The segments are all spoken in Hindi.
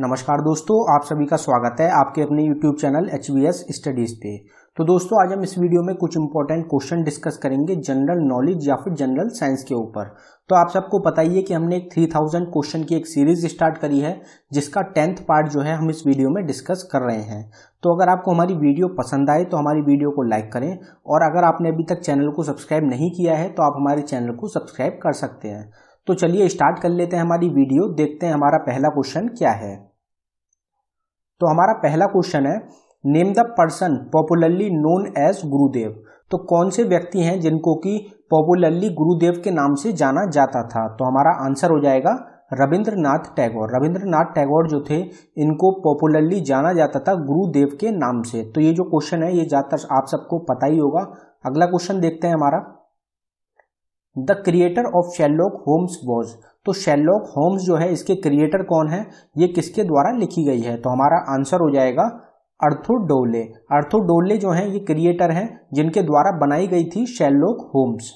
नमस्कार दोस्तों आप सभी का स्वागत है आपके अपने YouTube channel H V S studies पे तो दोस्तों आज हम इस वीडियो में कुछ इंपॉर्टेंट क्वेश्चन डिस्कस करेंगे जनरल नॉलेज या फिर जनरल साइंस के ऊपर तो आप सबको पता ही है कि हमने एक थ्री थाउजेंड क्वेश्चन की एक सीरीज स्टार्ट करी है जिसका टेंथ पार्ट जो है हम इस वीडियो में डिस्कस कर रहे हैं तो अगर आपको हमारी वीडियो पसंद आए तो हमारी वीडियो को लाइक करें और अगर आपने अभी तक चैनल को सब्सक्राइब नहीं किया है तो आप हमारे चैनल को सब्सक्राइब कर सकते हैं तो चलिए स्टार्ट कर लेते हैं हमारी वीडियो देखते हैं हमारा पहला क्वेश्चन क्या है तो हमारा पहला क्वेश्चन है name the person popularly known as Gurudev तो कौन से व्यक्ति हैं जिनको कि पॉपुलरली गुरुदेव के नाम से जाना जाता था तो हमारा आंसर हो जाएगा रविंद्रनाथ टैगोर रविंद्रनाथ टैगोर जो थे इनको पॉपुलरली जाना जाता था गुरुदेव के नाम से तो ये जो क्वेश्चन है ये ज़्यादातर आप सबको पता ही होगा अगला क्वेश्चन देखते हैं हमारा the creator of Sherlock Holmes was तो शेलॉक होम्स जो है इसके क्रिएटर कौन है ये किसके द्वारा लिखी गई है तो हमारा आंसर हो जाएगा अर्थो डोले अर्थो डोले जो है ये क्रिएटर है जिनके द्वारा बनाई गई थी Sherlock Holmes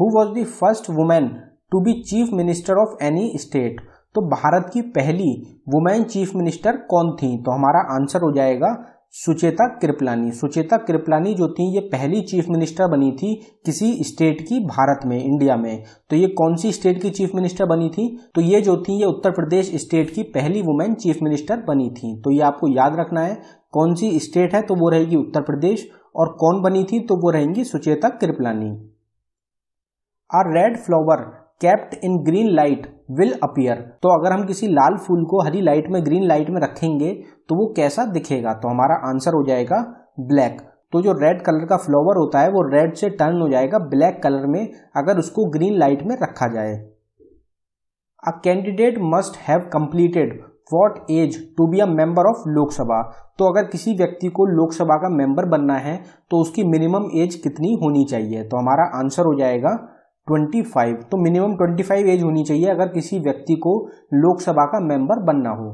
who was the first woman to be chief minister of any state तो भारत की पहली वुमेन चीफ मिनिस्टर कौन थी तो हमारा आंसर हो जाएगा सुचेता कृपलानी सुचेता कृपलानी जो थी ये पहली चीफ मिनिस्टर बनी थी किसी स्टेट की भारत में इंडिया में तो ये कौन सी स्टेट की चीफ मिनिस्टर बनी थी तो ये जो थी ये उत्तर प्रदेश स्टेट की पहली वुमेन चीफ मिनिस्टर बनी थी तो ये आपको याद रखना है कौन सी स्टेट है तो वो रहेगी उत्तर प्रदेश और कौन बनी थी तो वो रहेंगी Sucheta Kriplani are red flower kept in green light will appear तो अगर हम किसी लाल फूल को हरी लाइट में ग्रीन लाइट में रखेंगे तो वो कैसा दिखेगा तो हमारा आंसर हो जाएगा ब्लैक तो जो रेड कलर का फ्लावर होता है वो रेड से टर्न हो जाएगा ब्लैक कलर में अगर उसको ग्रीन लाइट में रखा जाए a candidate must have completed what age to be a member of Lok Sabha तो अगर किसी व्यक्ति को लोकसभा का मेंबर बनना है तो उसकी मिनिमम एज कितनी होनी चाहिए तो हमारा आंसर हो जाएगा 25 तो मिनिमम 25 एज होनी चाहिए अगर किसी व्यक्ति को लोकसभा का मेंबर बनना हो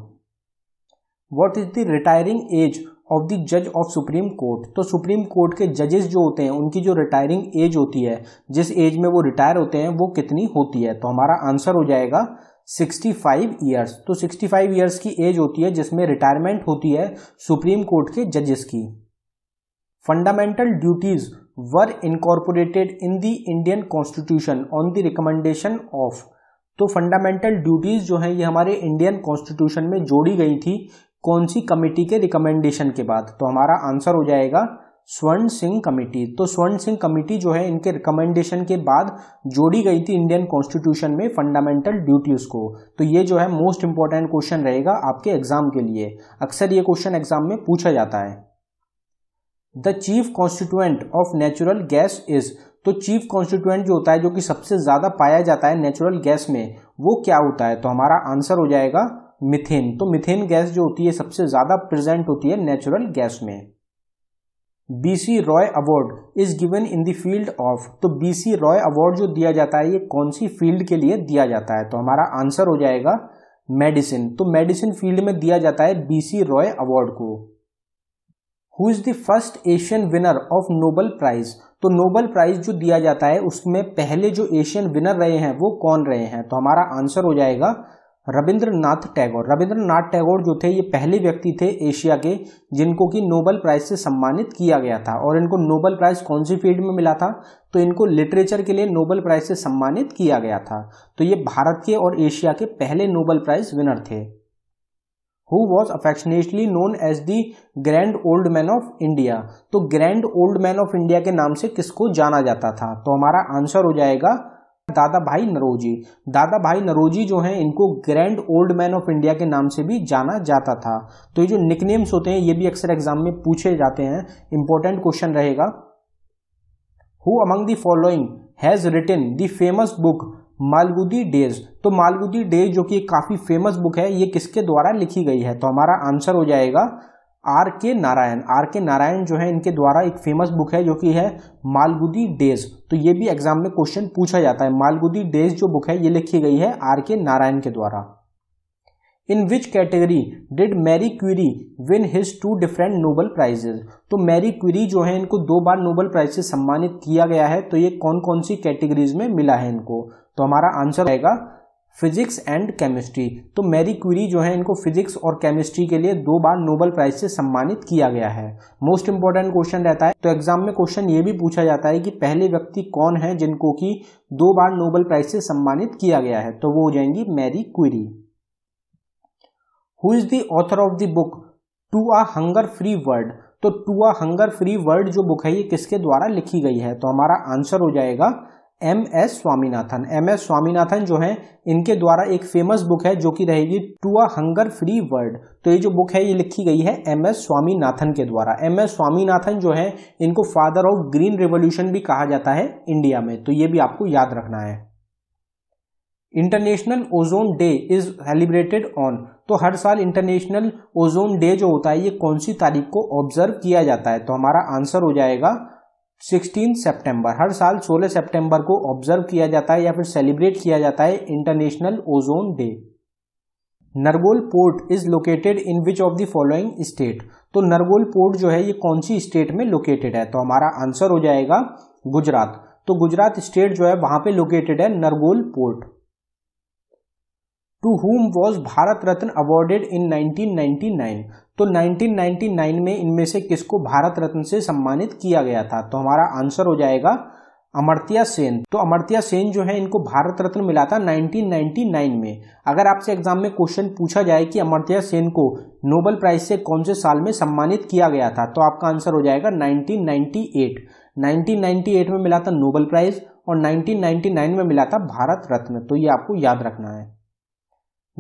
what is the retiring age of the जज ऑफ सुप्रीम कोर्ट तो सुप्रीम कोर्ट के जजेस जो होते हैं उनकी जो रिटायरिंग एज होती है जिस एज में वो रिटायर होते हैं वो कितनी होती है तो हमारा आंसर हो जाएगा 65 ईयर्स तो 65 ईयर्स की एज होती है जिसमें रिटायरमेंट होती है सुप्रीम कोर्ट के जजेस की fundamental duties were incorporated in the Indian constitution on the recommendation of तो फंडामेंटल ड्यूटीज़ जो है ये हमारे इंडियन कॉन्स्टिट्यूशन में जोड़ी गई थी कौन सी कमेटी के रिकमेंडेशन के बाद तो हमारा आंसर हो जाएगा स्वर्ण सिंह कमेटी तो स्वर्ण सिंह कमेटी जो है इनके रिकमेंडेशन के बाद जोड़ी गई थी इंडियन कॉन्स्टिट्यूशन में फंडामेंटल ड्यूटीज़ को तो ये जो है मोस्ट इंपॉर्टेंट क्वेश्चन रहेगा आपके एग्जाम के लिए अक्सर ये क्वेश्चन एग्जाम में पूछा जाता है the chief constituent of natural gas is तो चीफ कॉन्स्टिट्यूएंट जो होता है जो कि सबसे ज़्यादा पाया जाता है नेचुरल गैस में वो क्या होता है तो हमारा आंसर हो जाएगा मिथेन तो मिथेन गैस जो होती है सबसे ज़्यादा प्रेजेंट होती है नेचुरल गैस में B C Roy award is given in the field of तो बी सी रॉय अवार्ड जो दिया जाता है ये कौन सी फील्ड के लिए दिया जाता है तो हमारा आंसर हो जाएगा मेडिसिन तो मेडिसिन फील्ड में दिया जाता है बी सी रॉय अवार्ड को who is the first Asian winner of Nobel prize तो नोबल प्राइज़ जो दिया जाता है उसमें पहले जो एशियन विनर रहे हैं वो कौन रहे हैं तो हमारा आंसर हो जाएगा रविंद्रनाथ टैगोर रविंद्रनाथ टैगोर जो थे ये पहले व्यक्ति थे एशिया के जिनको कि नोबल प्राइज से सम्मानित किया गया था और इनको नोबल प्राइज कौन सी फील्ड में मिला था तो इनको लिटरेचर के लिए नोबल प्राइज से सम्मानित किया गया था तो ये भारत के और एशिया के पहले नोबल प्राइज विनर थे who was affectionately known as the grand old man of India तो grand old man of India के नाम से किसको जाना जाता था तो हमारा आंसर हो जाएगा दादा भाई नरोजी दादा भाई नरोजी जो हैं इनको grand old man of India के नाम से भी जाना जाता था तो ये जो निकनेम्स होते हैं ये भी अक्सर एग्जाम में पूछे जाते हैं इंपॉर्टेंट क्वेश्चन रहेगा who among the following has written the famous book Malgudi days तो मालगुदी डेज जो कि काफ़ी फेमस बुक है ये किसके द्वारा लिखी गई है तो हमारा आंसर हो जाएगा आर के नारायण आर के नारायण जो है इनके द्वारा एक फेमस बुक है जो कि है मालगुदी डेज तो ये भी एग्जाम में क्वेश्चन पूछा जाता है मालगुदी डेज जो बुक है ये लिखी गई है आर के नारायण के द्वारा in which category did Marie Curie win his two different Nobel prizes तो मैरी क्यूरी जो है इनको दो बार नोबल प्राइज से सम्मानित किया गया है तो ये कौन कौन सी कैटेगरीज में मिला है इनको तो हमारा आंसर आएगा फिजिक्स एंड केमिस्ट्री तो मैरी क्यूरी जो है इनको फिजिक्स और केमिस्ट्री के लिए दो बार नोबल प्राइज से सम्मानित किया गया है मोस्ट इंपॉर्टेंट क्वेश्चन रहता है तो एग्जाम में क्वेश्चन ये भी पूछा जाता है कि पहले व्यक्ति कौन है जिनको कि दो बार नोबल प्राइज से सम्मानित किया गया है तो वो हो जाएंगी Marie Curie who is the author of the book to a hunger free word तो to a hunger free word जो बुक है ये किसके द्वारा लिखी गई है तो हमारा आंसर हो जाएगा M S Swaminathan M S Swaminathan जो है इनके द्वारा एक फेमस बुक है जो कि रहेगी to a hunger free world तो ये जो बुक है ये लिखी गई है एम एस स्वामीनाथन के द्वारा एम एस स्वामीनाथन जो है इनको फादर ऑफ ग्रीन रिवोल्यूशन भी कहा जाता है इंडिया में तो ये भी आपको याद रखना है international ozone day is celebrated on तो हर साल इंटरनेशनल ओजोन डे जो होता है ये कौन सी तारीख को ऑब्जर्व किया जाता है तो हमारा आंसर हो जाएगा सिक्सटीन सेप्टेम्बर हर साल 16 सेप्टेम्बर को ऑब्जर्व किया जाता है या फिर सेलिब्रेट किया जाता है international ozone day Nargol port is located in which of the following state तो नरगोल पोर्ट जो है ये कौन सी स्टेट में लोकेटेड है तो हमारा आंसर हो जाएगा गुजरात तो गुजरात स्टेट जो है वहां पे लोकेटेड है Nargol port to whom was Bharat Ratna awarded in 1999 तो 1999 में इनमें से किसको भारत रत्न से सम्मानित किया गया था तो हमारा आंसर हो जाएगा अमर्त्या सेन तो अमर्त्या सेन जो है इनको भारत रत्न मिला था 1999 में अगर आपसे एग्जाम में क्वेश्चन पूछा जाए कि अमर्त्या सेन को नोबल प्राइज से कौन से साल में सम्मानित किया गया था तो आपका आंसर हो जाएगा 1998 1998 में मिला था नोबल प्राइज और 1999 में मिला था भारत रत्न तो ये आपको याद रखना है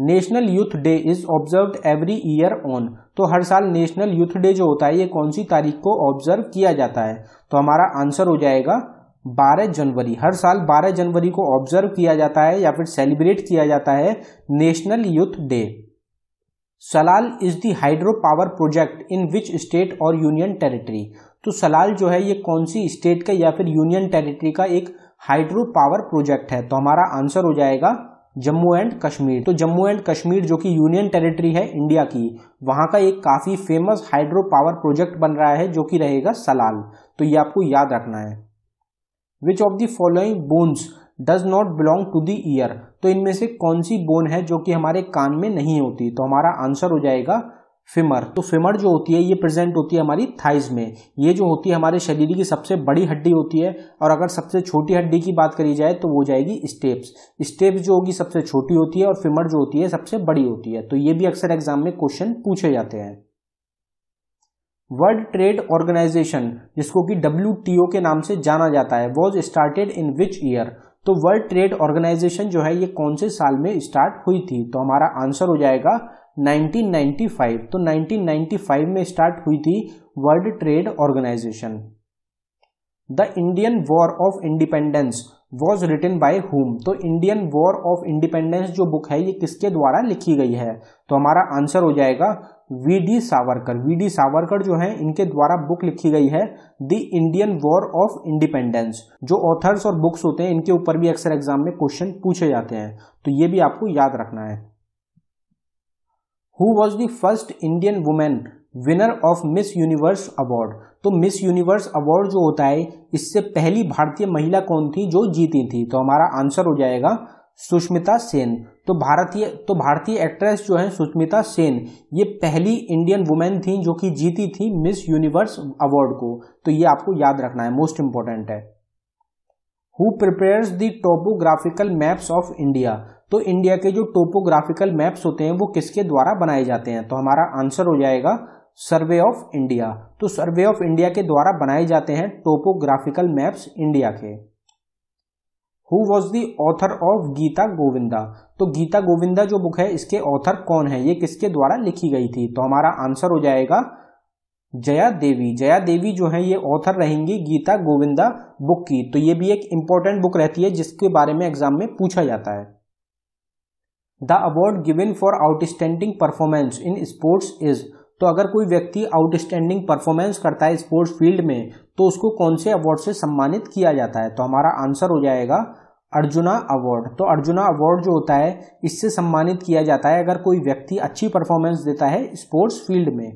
national youth day is observe every year on तो हर साल नेशनल यूथ डे जो होता है ये कौन सी तारीख को ऑब्जर्व किया जाता है तो हमारा आंसर हो जाएगा 12 जनवरी हर साल 12 जनवरी को ऑब्जर्व किया जाता है या फिर सेलिब्रेट किया जाता है national youth day Salal is the hydro power project in which state और यूनियन टेरिटरी तो सलाल जो है ये कौन सी स्टेट का या फिर यूनियन टेरिटरी का एक हाइड्रो पावर प्रोजेक्ट है तो हमारा आंसर हो जाएगा जम्मू एंड कश्मीर तो जम्मू एंड कश्मीर जो कि यूनियन टेरिटरी है इंडिया की वहां का एक काफ़ी फेमस हाइड्रो पावर प्रोजेक्ट बन रहा है जो कि रहेगा सलाल तो ये आपको याद रखना है which of the following bones does not belong to the year तो इनमें से कौन सी बोन है जो कि हमारे कान में नहीं होती तो हमारा आंसर हो जाएगा फिमर तो फिमर जो होती है ये प्रेजेंट होती है हमारी थाइज में ये जो होती है हमारे शरीर की सबसे बड़ी हड्डी होती है और अगर सबसे छोटी हड्डी की बात करी जाए तो वो जाएगी स्टेप्स स्टेप्स जो होगी सबसे छोटी होती है और फिमर जो होती है सबसे बड़ी होती है तो ये भी अक्सर एग्जाम में क्वेश्चन पूछे जाते हैं वर्ल्ड ट्रेड ऑर्गेनाइजेशन जिसको कि डब्ल्यू के नाम से जाना जाता है was started in which year तो वर्ल्ड ट्रेड ऑर्गेनाइजेशन जो है ये कौन से साल में स्टार्ट हुई थी तो हमारा आंसर हो जाएगा 1995 तो 1995 में स्टार्ट हुई थी world trade organisation the Indian war of independence was written by whom तो इंडियन वॉर ऑफ इंडिपेंडेंस जो बुक है ये किसके द्वारा लिखी गई है तो हमारा आंसर हो जाएगा V D Savarkar V D Savarkar जो है इनके द्वारा बुक लिखी गई है the Indian war of independence जो ऑथर्स और बुक्स होते हैं इनके ऊपर भी अक्सर एग्जाम में क्वेश्चन पूछे जाते हैं तो ये भी आपको याद रखना है who was the first Indian women winner of miss universe award तो मिस यूनिवर्स अवार्ड जो होता है इससे पहली भारतीय महिला कौन थी जो जीती थी तो हमारा आंसर हो जाएगा सुष्मिता सेन तो भारतीय तो भारतीय एक्ट्रेस जो है सुष्मिता सेन ये पहली इंडियन वुमेन थी जो कि जीती थी मिस यूनिवर्स अवार्ड को तो ये आपको याद रखना है मोस्ट इंपॉर्टेंट है who prepares the topographical maps of India तो इंडिया के जो टोपोग्राफिकल मैप्स होते हैं वो किसके द्वारा बनाए जाते हैं तो हमारा आंसर हो जाएगा सर्वे ऑफ इंडिया तो सर्वे ऑफ इंडिया के द्वारा बनाए जाते हैं टोपोग्राफिकल मैप्स इंडिया के who was the author of Gita Govinda तो गीता गोविंदा जो बुक है इसके ऑथर कौन है ये किसके द्वारा लिखी गई थी तो हमारा आंसर हो जाएगा जया देवी जया देवी जो है ये ऑथर रहेंगी गीता गोविंदा बुक की तो ये भी एक इंपॉर्टेंट बुक रहती है जिसके बारे में एग्जाम में पूछा जाता है the award given for outstanding performance in sports is तो अगर कोई व्यक्ति आउटस्टैंडिंग परफॉर्मेंस करता है स्पोर्ट्स फील्ड में तो उसको कौन से अवार्ड से सम्मानित किया जाता है तो हमारा आंसर हो जाएगा अर्जुना अवार्ड तो अर्जुना अवार्ड जो होता है इससे सम्मानित किया जाता है अगर कोई व्यक्ति अच्छी परफॉर्मेंस देता है स्पोर्ट्स फील्ड में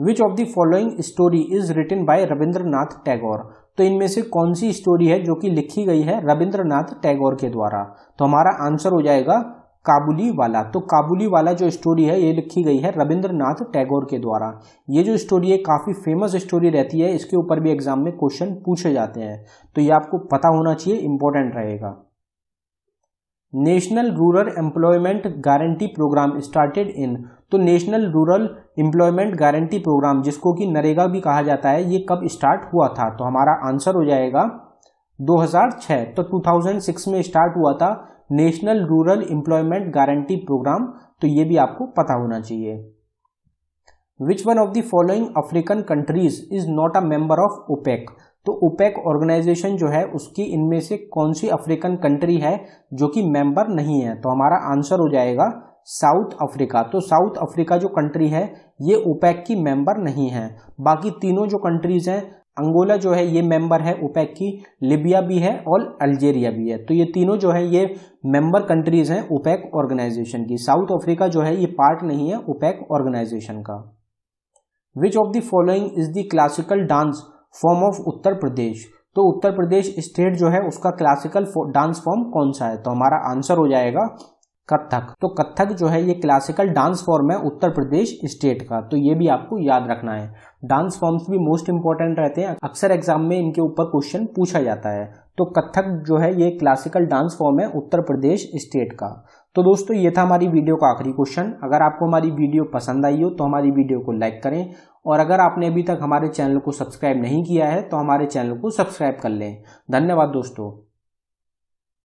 which of the following story is written by Rabindranath Tagore तो इनमें से कौन सी स्टोरी है जो कि लिखी गई है रविंद्रनाथ टैगोर के द्वारा तो हमारा आंसर हो जाएगा काबुली वाला तो काबुली वाला जो स्टोरी है ये लिखी गई है रविंद्रनाथ टैगोर के द्वारा ये जो स्टोरी है काफ़ी फेमस स्टोरी रहती है इसके ऊपर भी एग्जाम में क्वेश्चन पूछे जाते हैं तो ये आपको पता होना चाहिए इंपॉर्टेंट रहेगा national rural employment guarantee programme started in तो national rural employment guarantee programme जिसको कि नरेगा भी कहा जाता है ये कब स्टार्ट हुआ था तो हमारा आंसर हो जाएगा 2006 तो 2006 में स्टार्ट हुआ था national rural employment guarantee programme तो ये भी आपको पता होना चाहिए which one of the following African countries is not a member of OPEC तो ओपेक ऑर्गेनाइजेशन जो है उसकी इनमें से कौन सी अफ्रीकन कंट्री है जो कि मेंबर नहीं है तो हमारा आंसर हो जाएगा साउथ अफ्रीका तो साउथ अफ्रीका जो कंट्री है ये ओपेक की मेंबर नहीं है बाकी तीनों जो कंट्रीज हैं अंगोला जो है ये मेंबर है ओपेक की लिबिया भी है और अल्जेरिया भी है तो ये तीनों जो है ये मेंबर कंट्रीज हैं ओपेक ऑर्गेनाइजेशन की साउथ अफ्रीका जो है ये पार्ट नहीं है ओपेक ऑर्गेनाइजेशन का which of the following is the classical dance form of Uttar Pradesh तो उत्तर प्रदेश स्टेट जो है उसका क्लासिकल डांस फॉर्म कौन सा है तो हमारा आंसर हो जाएगा कथक तो कथक जो है ये क्लासिकल डांस फॉर्म है उत्तर प्रदेश स्टेट का तो ये भी आपको याद रखना है डांस फॉर्म्स भी मोस्ट इंपॉर्टेंट रहते हैं अक्सर एग्जाम में इनके ऊपर क्वेश्चन पूछा जाता है तो कथक जो है ये क्लासिकल डांस फॉर्म है उत्तर प्रदेश स्टेट का तो दोस्तों ये था हमारी वीडियो का आखिरी क्वेश्चन अगर आपको हमारी वीडियो पसंद आई हो तो हमारी वीडियो को लाइक करें और अगर आपने अभी तक हमारे चैनल को सब्सक्राइब नहीं किया है तो हमारे चैनल को सब्सक्राइब कर लें धन्यवाद दोस्तों